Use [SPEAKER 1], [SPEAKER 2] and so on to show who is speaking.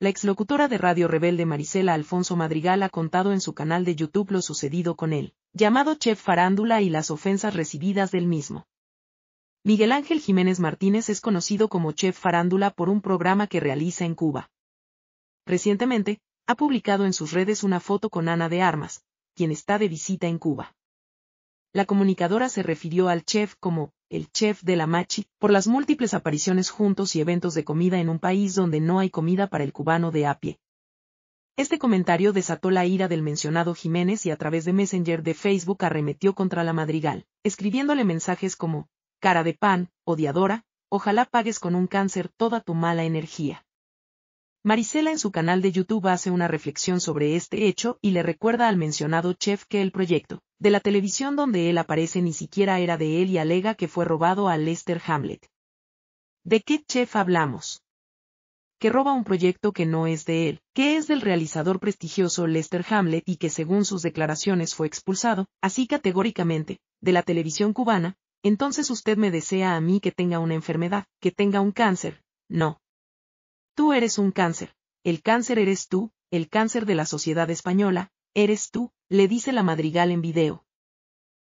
[SPEAKER 1] La exlocutora de Radio Rebelde Marisela Alfonso Madrigal ha contado en su canal de YouTube lo sucedido con él, llamado Chef Farándula y las ofensas recibidas del mismo. Miguel Ángel Jiménez Martínez es conocido como Chef Farándula por un programa que realiza en Cuba. Recientemente, ha publicado en sus redes una foto con Ana de Armas, quien está de visita en Cuba. La comunicadora se refirió al chef como el chef de la Machi, por las múltiples apariciones juntos y eventos de comida en un país donde no hay comida para el cubano de a pie. Este comentario desató la ira del mencionado Jiménez y a través de Messenger de Facebook arremetió contra la madrigal, escribiéndole mensajes como, cara de pan, odiadora, ojalá pagues con un cáncer toda tu mala energía. Marisela en su canal de YouTube hace una reflexión sobre este hecho y le recuerda al mencionado chef que el proyecto de la televisión donde él aparece ni siquiera era de él y alega que fue robado a Lester Hamlet. ¿De qué chef hablamos? Que roba un proyecto que no es de él, que es del realizador prestigioso Lester Hamlet y que según sus declaraciones fue expulsado, así categóricamente, de la televisión cubana, entonces usted me desea a mí que tenga una enfermedad, que tenga un cáncer, no. Tú eres un cáncer, el cáncer eres tú, el cáncer de la sociedad española, Eres tú, le dice la madrigal en video.